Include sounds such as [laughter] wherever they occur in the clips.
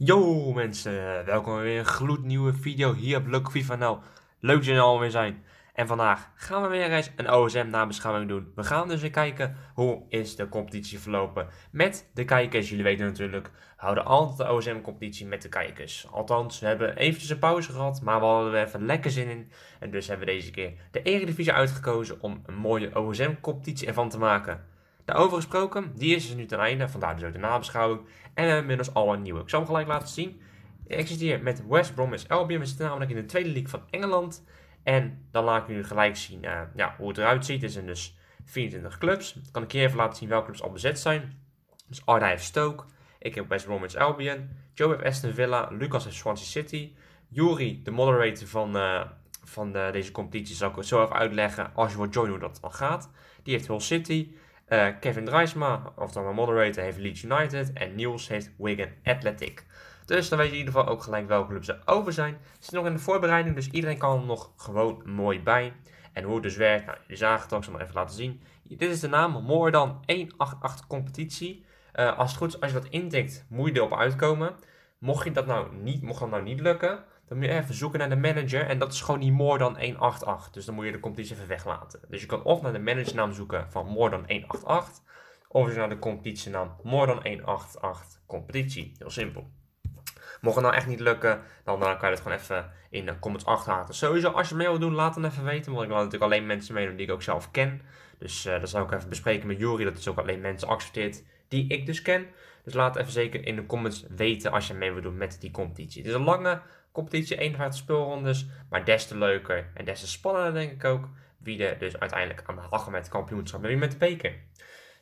Yo mensen, welkom bij weer een gloednieuwe video hier op Look FIFA Nou. Leuk dat jullie er alweer zijn. En vandaag gaan we weer eens een OSM nabeschouwing doen. We gaan dus eens kijken hoe is de competitie verlopen met de kijkers. Jullie weten natuurlijk, we houden altijd de OSM competitie met de kijkers. Althans, we hebben eventjes een pauze gehad, maar we hadden er even lekker zin in. En dus hebben we deze keer de Eredivisie uitgekozen om een mooie OSM competitie ervan te maken. Daarover gesproken, die is dus nu ten einde, vandaar dus ook de nabeschouwing. En we hebben inmiddels al een nieuwe. Ik zal hem gelijk laten zien. Ik zit hier met West Bromwich Albion. We zitten namelijk in de tweede league van Engeland. En dan laat ik jullie gelijk zien eh, ja, hoe het eruit ziet. Er zijn dus 24 clubs. Dan kan ik hier even laten zien welke clubs al bezet zijn. Dus Arda heeft Stoke. Ik heb West Bromwich Albion. Joe heeft Aston Villa. Lucas heeft Swansea City. Jury, de moderator van, eh, van de, eh, deze competitie, zal ik het zo even uitleggen als je wilt joinen hoe dat dan gaat. Die heeft Hull City. Uh, Kevin Drijsma, oftewel mijn moderator, heeft Leeds United. En Niels heeft Wigan Athletic. Dus dan weet je in ieder geval ook gelijk welke clubs er over zijn. Het is nog in de voorbereiding, dus iedereen kan er nog gewoon mooi bij. En hoe het dus werkt, nou, je zagen het ook, zal maar even laten zien. Dit is de naam More dan 188 competitie. Eh, als het goed is, als je dat intikt, moet je erop uitkomen. Mocht, je dat nou niet, mocht dat nou niet lukken, dan moet je even zoeken naar de manager. En dat is gewoon niet more dan 188. Dus dan moet je de competitie even weglaten. Dus je kan of naar de managernaam zoeken van more dan 188. Of naar de competitienaam more dan 188 competitie. Heel simpel. Mocht het nou echt niet lukken, dan, dan kan je het gewoon even in de comments achterlaten. Sowieso, als je mee wilt doen, laat dan even weten. Want ik wil natuurlijk alleen mensen meedoen die ik ook zelf ken. Dus eh, dat zou ik even bespreken met Jury. Dat is ook alleen mensen accepteert die ik dus ken. Dus laat even zeker in de comments weten als je mee wilt doen met die competitie. Het is een lange competitie één speelrondes. Dus, maar des te leuker en des te spannender denk ik ook wie er dus uiteindelijk aan de hag gaat met kampioenschap wil met de beker.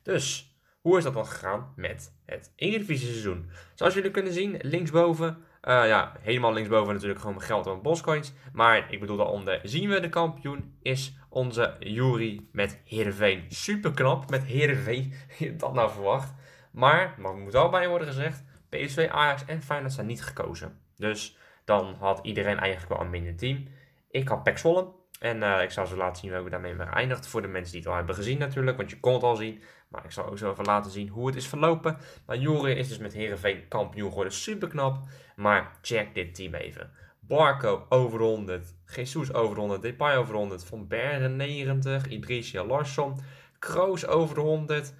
Dus hoe is dat dan gegaan met het Eredivisie seizoen? Zoals jullie kunnen zien, linksboven, uh, ja, helemaal linksboven natuurlijk gewoon geld en boscoins. Maar ik bedoel daaronder zien we de kampioen is onze Jury met Heerenveen. Super knap met Heerenveen, [laughs] dat nou verwacht. Maar, maar moet wel bij worden gezegd, PSV, Ajax en Feyenoord zijn niet gekozen. Dus dan had iedereen eigenlijk wel een minder team. Ik had Pek Zwolle. En eh, ik zal zo laten zien hoe ik daarmee ben geëindigd. Voor de mensen die het al hebben gezien natuurlijk, want je kon het al zien. Maar ik zal ook zo even laten zien hoe het is verlopen. Maar nou, Jure is dus met Herenveen kampioen geworden. Super knap. Maar check dit team even. Barco over 100. Jesus over 100. Depay over 100. Van Bergen 90. Idrissia Larsson. Kroos over de 100.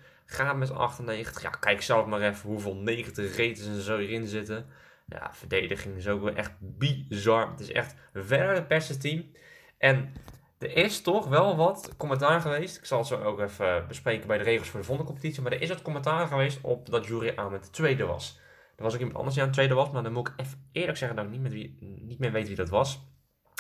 met 98. Ja, kijk zelf maar even hoeveel 90 reters en zo hierin zitten. Ja, verdediging is ook wel echt bizar. Het is echt verder het beste team. En er is toch wel wat commentaar geweest. Ik zal het zo ook even bespreken bij de regels voor de volgende competitie. Maar er is wat commentaar geweest op dat Jury aan het tweede was. Er was ook iemand anders die aan het tweede was. Maar dan moet ik even eerlijk zeggen dat ik niet, met niet meer weet wie dat was.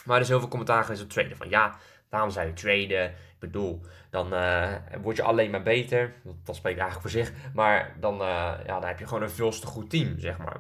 Maar er is heel veel commentaar geweest op tweede. Van ja, daarom zijn we traden? Ik bedoel, dan eh, word je alleen maar beter. Dat, dat, spreekt eigenlijk voor zich. Maar dan, eh, ja, dan heb je gewoon een veel te goed team, zeg maar.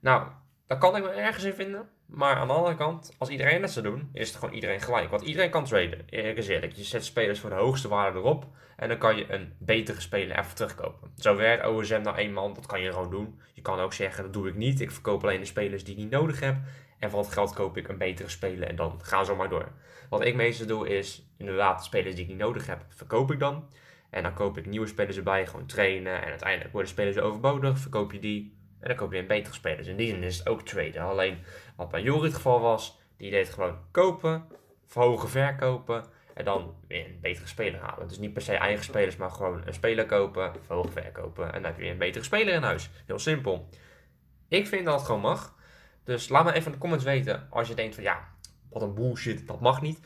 Nou, daar kan ik me ergens in vinden. Maar aan de andere kant, als iedereen dat zou doen, is het gewoon iedereen gelijk. Want iedereen kan traden. Eerlijk is eerlijk. Je zet spelers voor de hoogste waarde erop. En dan kan je een betere speler even terugkopen. Zo werkt OSM nou man. Dat kan je gewoon doen. Je kan ook zeggen, dat doe ik niet. Ik verkoop alleen de spelers die ik niet nodig heb. En van het geld koop ik een betere speler. En dan gaan ze maar door. Wat ik meestal doe is, inderdaad, de spelers die ik niet nodig heb, verkoop ik dan. En dan koop ik nieuwe spelers erbij. Gewoon trainen. En uiteindelijk worden spelers overbodig. Verkoop je die. En dan koop je een betere spelers. Dus in die zin is het ook traden. Alleen wat bij Jury het geval was, die deed gewoon kopen, verhogen verkopen en dan weer een betere speler halen. Dus niet per se eigen spelers, maar gewoon een speler kopen, verhogen verkopen en dan heb je weer een betere speler in huis. Heel simpel. Ik vind dat het gewoon mag. Dus laat me even in de comments weten als je denkt van ja, wat een bullshit, dat mag niet.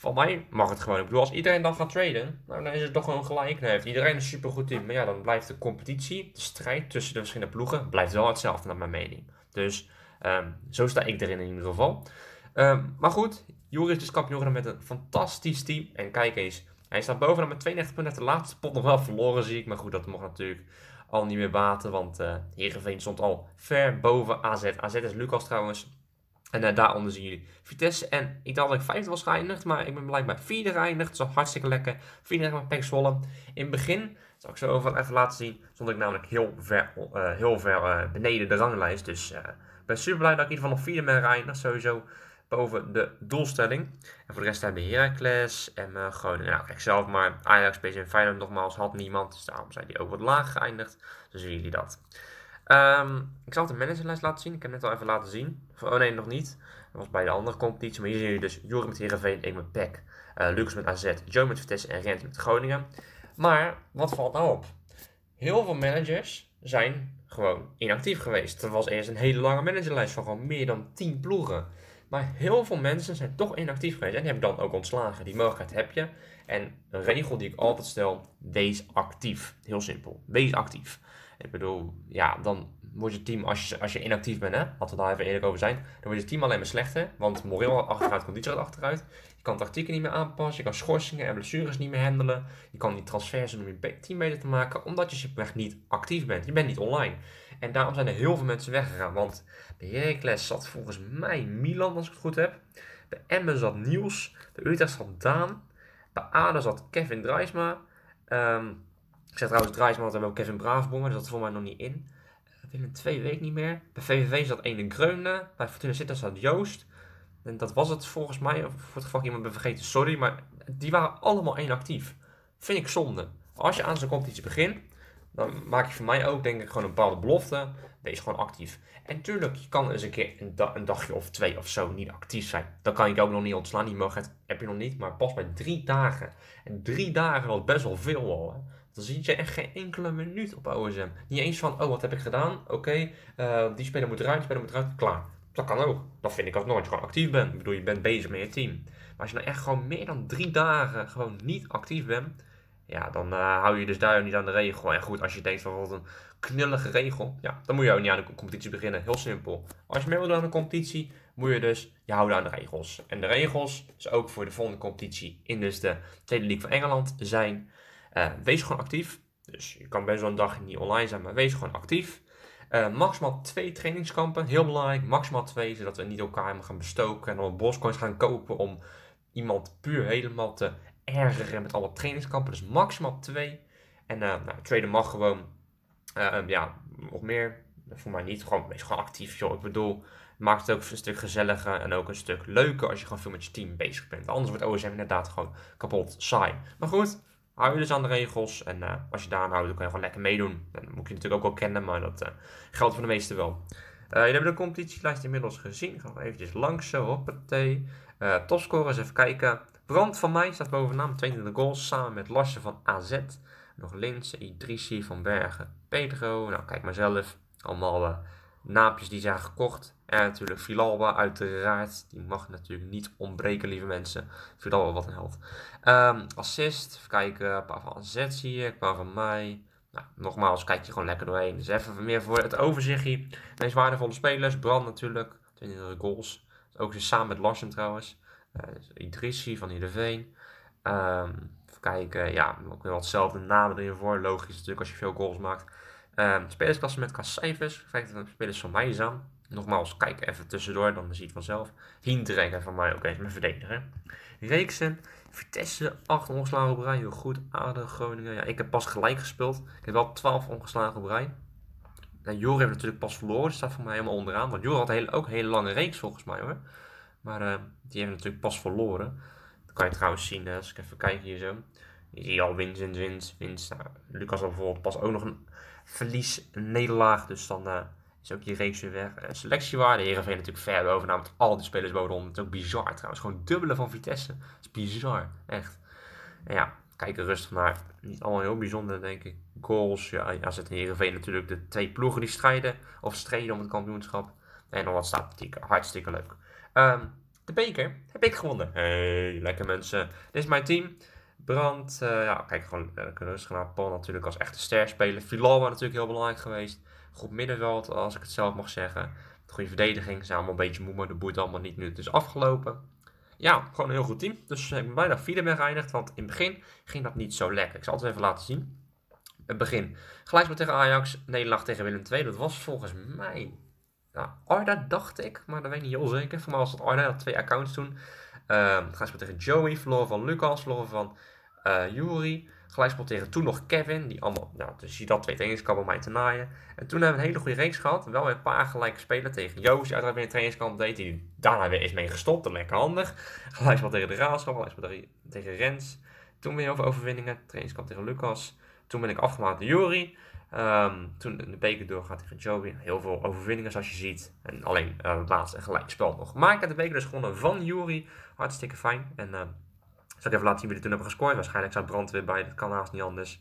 Van mij mag het gewoon. Ik bedoel, als iedereen dan gaat traden, nou, dan is het toch gewoon gelijk. Iedereen heeft iedereen een supergoed team. Maar ja, dan blijft de competitie, de strijd tussen de verschillende ploegen, blijft wel hetzelfde naar mijn mening. Dus ehm, zo sta ik erin in ieder geval. Ehm, maar goed, Joris is kampioen met een fantastisch team. En kijk eens, hij staat bovenaan met 92 punten. De laatste pot nog wel verloren, zie ik. Maar goed, dat mocht natuurlijk al niet meer baten. Want uh, Heerenveen stond al ver boven AZ. AZ is Lucas trouwens en eh, daaronder zien jullie Vitesse. En ik dacht dat ik vijfde was geëindigd, maar ik ben blijkbaar vierde geëindigd. zo is hartstikke lekker. Vierde met Pek In het begin, dat zal ik zo even laten zien, stond ik namelijk heel ver, eh, heel ver eh, beneden de ranglijst. Dus ik ben super blij dat ik in ieder geval nog vierde ben geëindigd. Sowieso boven de doelstelling. En voor de rest hebben we Heracles en uh, Groningen. Nou, kijk zelf maar. Ajax, PSV en Feyenoord nogmaals had niemand. Dus daarom zijn die ook wat laag geëindigd. Dus zien jullie dat. Ehm, ik zal de managerlijst laten zien. Ik heb het net al even laten zien. Oh nee, nog niet. Dat was bij de andere competitie. Maar hier zien jullie dus Joren met Heerenveen, ik met PEC. Eh, Lucas met AZ, Joe met Vitesse en Rent met Groningen. Maar wat valt nou op? Heel veel managers zijn gewoon inactief geweest. Er was eerst een hele lange managerlijst van gewoon meer dan 10 ploegen. Maar heel veel mensen zijn toch inactief geweest en hebben dan ook ontslagen. Die mogelijkheid heb je. En een regel die ik altijd stel, wees actief. Heel simpel, wees actief. Ik bedoel, ja, dan wordt je team, als je, als je inactief bent, hè, laten we daar even eerlijk over zijn, dan wordt je team alleen maar slechter. Want moreel achteruit, conditie gaat achteruit. Je kan tactieken niet meer aanpassen, je kan schorsingen en blessures niet meer handelen. Je kan die transfers doen om je team beter te maken, omdat je simpelweg niet actief bent. Je bent niet online. En daarom zijn er heel veel mensen weggegaan. Want bij Heracles zat volgens mij Milan, als ik het goed heb. Bij Emmen zat Niels. Bij Utrecht zat Daan. Bij Aden zat Kevin Drijsma. Um, ehm, ik zeg trouwens Drijsman, want ook Kevin Braafbongen. Dus dat is voor mij nog niet in. een eh, twee weken niet meer. Bij VVV zat ene Greunen, Bij Fortuna Sittard zat Joost. En dat was het volgens mij. Of voor het geval ik iemand ben vergeten, sorry. Maar die waren allemaal inactief. Vind ik zonde. Als je aan zo'n competitie begint, dan maak je voor mij ook denk ik gewoon een bepaalde belofte. Wees gewoon actief. En tuurlijk, je kan eens een keer een, dagje of twee of zo niet actief zijn. Dan kan je ook nog niet ontslaan. Die mogelijkheid heb je nog niet. Maar pas bij drie dagen. En drie dagen was best wel veel al. Hè. Dan zie je echt geen enkele minuut op OSM. Niet eens van, oh wat heb ik gedaan? Oké, eh, die speler moet eruit, die speler moet eruit. Klaar. Dat kan ook. Dat vind ik alsnog, als je gewoon actief bent. Ik bedoel, je bent bezig met je team. Maar als je nou echt gewoon meer dan drie dagen gewoon niet actief bent, ja, dan eh, hou je dus daar niet aan de regel. En goed, als je denkt van wat een knullige regel, ja, dan moet je ook niet aan de competitie beginnen. Heel simpel. Als je mee wil doen aan de competitie, moet je dus je houden aan de regels. En de regels, is ook voor de volgende competitie in dus de Tweede League van Engeland, zijn eh, wees gewoon actief. Dus je kan best wel een dag niet online zijn, maar wees gewoon actief. Eh, maximaal twee trainingskampen, heel belangrijk. Maximaal twee, zodat we niet elkaar gaan bestoken en dan boscoins gaan kopen om iemand puur helemaal te ergeren met alle trainingskampen. Dus maximaal twee. En uh, nou, traden mag gewoon, ehm, ja, nog meer. Voor mij niet, gewoon, wees gewoon actief, joh. Ik bedoel, maakt het ook een stuk gezelliger en ook een stuk leuker als je gewoon veel met je team bezig bent. Anders wordt OSM inderdaad gewoon kapot saai. Maar goed, hou je dus aan de regels. En eh, als je daar aan houdt, dan kun je gewoon lekker meedoen. Dan dat moet je natuurlijk ook wel kennen, maar dat eh, geldt voor de meesten wel. Eh, jullie hebben de competitielijst inmiddels gezien. Ik ga nog eventjes langs zo. Hoppatee. topscorers, even kijken. Brand van mij staat bovenaan, 22 goals. Samen met Larsen van AZ. Nog links Idrissi, Van Bergen, Pedro. Nou, kijk maar zelf. Allemaal Naapjes die zijn gekocht. En natuurlijk Filalba uiteraard. Die mag natuurlijk niet ontbreken, lieve mensen. Filalba wat een held. Ehm, assist, even kijken. Een paar van AZ zie je, een paar van mij. Nou, nogmaals, kijk je gewoon lekker doorheen. Dus even meer voor het overzichtje. Meest waardevolle spelers. Brand natuurlijk, 22 goals. Ook samen met Larsen trouwens. Uh, van Heerenveen. Um, even kijken, ja, ook weer wat hetzelfde namen erin voor. Logisch natuurlijk als je veel goals maakt. Ehm, Spelersklasse met qua cijfers. spelers van mij aan. Nogmaals, kijk even tussendoor, dan zie je het vanzelf. Hiendrenger van mij ook eens mijn verdediger. Reeksen, Vitesse, 8 ongeslagen op rij. Heel goed. Aden, Groningen. Ja, ik heb pas gelijk gespeeld. Ik heb wel 12 ongeslagen op rij. Jor heeft natuurlijk pas verloren. Dat dus staat voor mij helemaal onderaan. Want Jor had heel, ook een hele lange reeks volgens mij hoor. Maar ehm, die heeft natuurlijk pas verloren. Dat kan je trouwens zien als ik even kijk hier zo. Je ziet al winst winst, winst. Nou, Lucas had bijvoorbeeld pas ook nog een verlies, een nederlaag. Dus dan eh, is ook die reeks weer weg. Eh, selectiewaarde, Heerenveen natuurlijk ver boven, namelijk nou, al die spelers boven Het is ook bizar trouwens, gewoon dubbele van Vitesse. Dat is bizar, echt. En ja, kijken rustig naar. Niet allemaal heel bijzonder, denk ik. Goals, ja, zit het Heerenveen natuurlijk de twee ploegen die strijden. Of strijden om het kampioenschap. En dan wat statistieken, hartstikke leuk. Ehm, de beker heb ik gewonnen. Hey, lekker mensen. Dit is mijn team. Brand, eh, ja, kijk, gewoon eh, naar Paul natuurlijk als echte ster spelen. was natuurlijk heel belangrijk geweest. Goed middenveld, als ik het zelf mag zeggen. Goede verdediging, zijn allemaal een beetje moe, maar de boeit allemaal niet nu. Het is afgelopen ja, gewoon een heel goed team. Dus ik eh, ben bijna vierde ben geëindigd, want in het begin ging dat niet zo lekker. Ik zal het even laten zien. Het begin. Gelijk tegen Ajax, nederlaag tegen Willem II. Dat was volgens mij nou, Arda, dacht ik, maar dat weet ik niet heel zeker. Voor mij was het Arda, had twee accounts toen. Ehm, gaan spelen tegen Joey, verloren van Lucas, verloren van uh, Yuri. tegen toen nog Kevin, die allemaal, nou, dus je dat twee eens, mij te naaien. En toen hebben we een hele goede reeks gehad, wel weer een paar gelijke spelen tegen Joost, die uiteraard weer een trainingskamp deed, die daarna weer is mee gestopt, lekker handig. [laughs] Gelijkspel tegen de Raadschap, gelijkspel tegen Rens. Toen weer over overwinningen, trainingskamp tegen Lucas. Toen ben ik afgemaakt door Jury. Ehm, toen de beker doorgaat tegen Joey. Heel veel overwinningen zoals je ziet. En alleen uh, het laatste gelijkspel nog. Maar ik heb de beker dus gewonnen van Jury. Hartstikke fijn. En ehm, zal ik even laten zien wie er toen hebben gescoord. Waarschijnlijk staat Brand weer bij. Dat kan haast niet anders.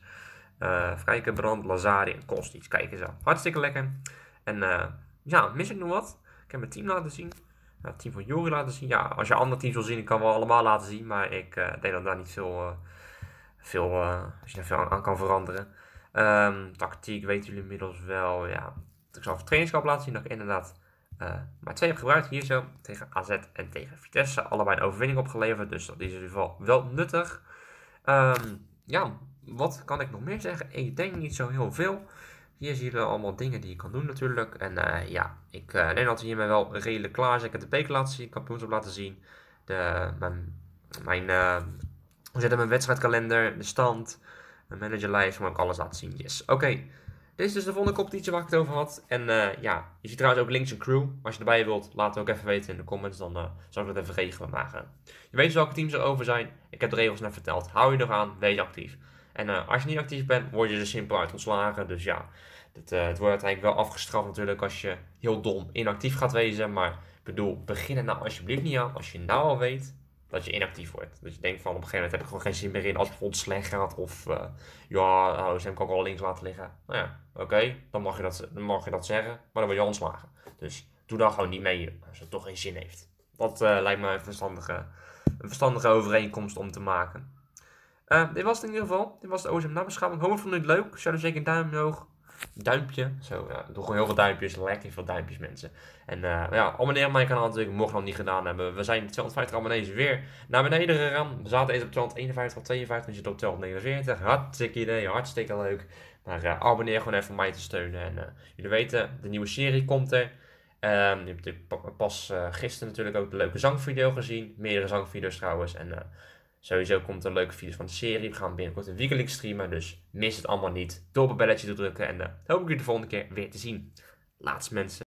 Uh, eh, even kijken. Brand, Lazari en Kostic. Kijken zo. Hartstikke lekker. En eh, ja, mis ik nog wat? Ik heb mijn team laten zien. het team van Jury laten zien. Ja, als je andere teams wil zien, ik kan wel allemaal laten zien. Maar ik denk dat daar niet veel, veel, als je daar aan kan veranderen. Ehm, tactiek weten jullie inmiddels wel. Ja, ik zal voor trainingskamp laten zien dat ik inderdaad eh, maar twee heb gebruikt. Hier zo tegen AZ en tegen Vitesse. Allebei een overwinning opgeleverd. Dus dat is in ieder geval wel nuttig. Ehm, ja, wat kan ik nog meer zeggen? Ik denk niet zo heel veel. Hier zie je allemaal dingen die je kan doen natuurlijk. En eh, ja, ik neem denk dat hiermee wel redelijk klaar zijn. Ik heb de beker laten zien, kampioenschap laten zien. De, mijn, mijn, eh, hoe zit het, mijn wedstrijdkalender, de stand. Een manager waar ik alles laat zien. Yes. Oké. Dit is dus de volgende competitie waar ik het over had. En eh, ja, je ziet trouwens ook links een crew. Als je erbij wilt, laat het ook even weten in de comments. Dan uh, zal ik dat even regelen. Maar eh, je weet dus welke teams er over zijn. Ik heb de regels net verteld. Hou je nog aan? wees actief. En als je niet actief bent, word je er dus simpel uit ontslagen. Dus ja, het, het wordt uiteindelijk wel afgestraft natuurlijk als je heel dom inactief gaat wezen. Maar ik bedoel, begin er nou alsjeblieft niet aan. Als je nou al weet dat je inactief wordt. Dat je denkt van op een gegeven moment heb ik gewoon geen zin meer in. Als het bijvoorbeeld slecht gaat of eh, ja, OSM oh, kan ook al links laten liggen. Nou ja, oké, dan, mag je dat, dan mag je dat zeggen, maar dan wil je ontslagen. Dus doe daar gewoon niet mee als het toch geen zin heeft. Dat eh, lijkt me een verstandige, een verstandige overeenkomst om te maken. Eh, dit was het in ieder geval. Dit was de OSM nabeschouwing. Hopelijk vond je het leuk. Zou er zeker een duim omhoog duimpje. Zo, ja, gewoon heel veel duimpjes. Lekker veel duimpjes, mensen. En eh, ja, abonneer op mijn kanaal natuurlijk. Mocht je nog niet gedaan hebben. We zijn 250 abonnees weer naar beneden gegaan. We zaten eerst op 251 of 52. nu zitten op 249. Hartstikke idee. Hartstikke leuk. Maar eh, abonneer gewoon even om mij te steunen. En eh, jullie weten, de nieuwe serie komt er. Um, je hebt pas gisteren natuurlijk ook de leuke zangvideo gezien. Meerdere zangvideo's trouwens. En Sowieso komt er leuke video van de serie. We gaan binnenkort een weekelijk streamen, dus mis het allemaal niet. Door op het belletje te drukken en dan eh, hoop ik jullie de volgende keer weer te zien. Laatste mensen.